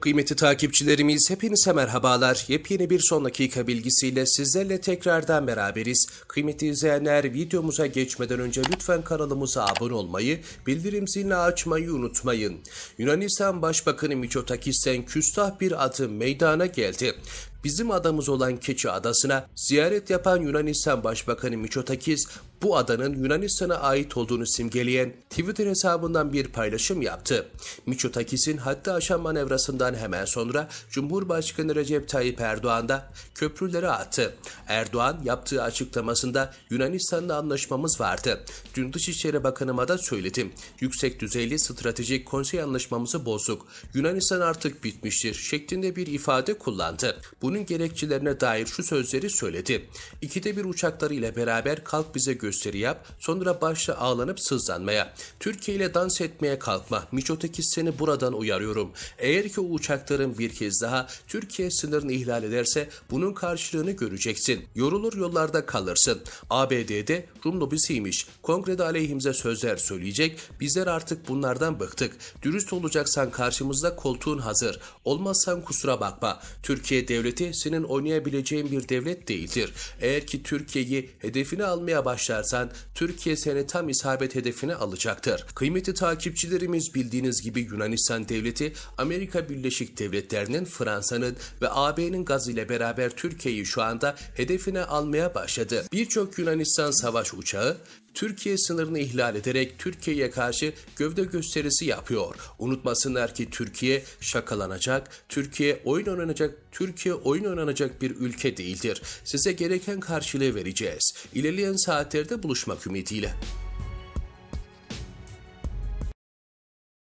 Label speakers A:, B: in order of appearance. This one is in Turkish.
A: Kıymetli takipçilerimiz hepinize merhabalar. Yepyeni bir son dakika bilgisiyle sizlerle tekrardan beraberiz. Kıymetli izleyenler videomuza geçmeden önce lütfen kanalımıza abone olmayı, bildirim zilini açmayı unutmayın. Yunanistan Başbakanı Mitsotakis'ten küstah bir adı meydana geldi bizim adamız olan Keçi Adası'na ziyaret yapan Yunanistan Başbakanı Mitsotakis bu adanın Yunanistan'a ait olduğunu simgeleyen Twitter hesabından bir paylaşım yaptı. Mitsotakis'in hatta aşan manevrasından hemen sonra Cumhurbaşkanı Recep Tayyip Erdoğan da köprüleri attı. Erdoğan yaptığı açıklamasında Yunanistan'la anlaşmamız vardı. Dün Dışişleri Bakanıma da söyledim. Yüksek düzeyli stratejik konsey anlaşmamızı bozduk. Yunanistan artık bitmiştir şeklinde bir ifade kullandı. Bunun gerekçelerine dair şu sözleri söyledi. İkide bir uçaklarıyla beraber kalk bize göre gösteri yap, sonra başla ağlanıp sızlanmaya. Türkiye ile dans etmeye kalkma. Miçotakis seni buradan uyarıyorum. Eğer ki o uçakların bir kez daha Türkiye sınırını ihlal ederse bunun karşılığını göreceksin. Yorulur yollarda kalırsın. ABD'de Rum lobisiymiş. Kongrede aleyhimize sözler söyleyecek. Bizler artık bunlardan bıktık. Dürüst olacaksan karşımızda koltuğun hazır. Olmazsan kusura bakma. Türkiye devleti senin oynayabileceğin bir devlet değildir. Eğer ki Türkiye'yi hedefini almaya başlar yükselsen Türkiye seni tam isabet hedefine alacaktır. Kıymeti takipçilerimiz bildiğiniz gibi Yunanistan devleti Amerika Birleşik Devletleri'nin, Fransa'nın ve AB'nin gaz ile beraber Türkiye'yi şu anda hedefine almaya başladı. Birçok Yunanistan savaş uçağı Türkiye sınırını ihlal ederek Türkiye'ye karşı gövde gösterisi yapıyor. Unutmasınlar ki Türkiye şakalanacak, Türkiye oyun oynanacak, Türkiye oyun oynanacak bir ülke değildir. Size gereken karşılığı vereceğiz. İlerleyen saatlerde buluşmak ümidiyle.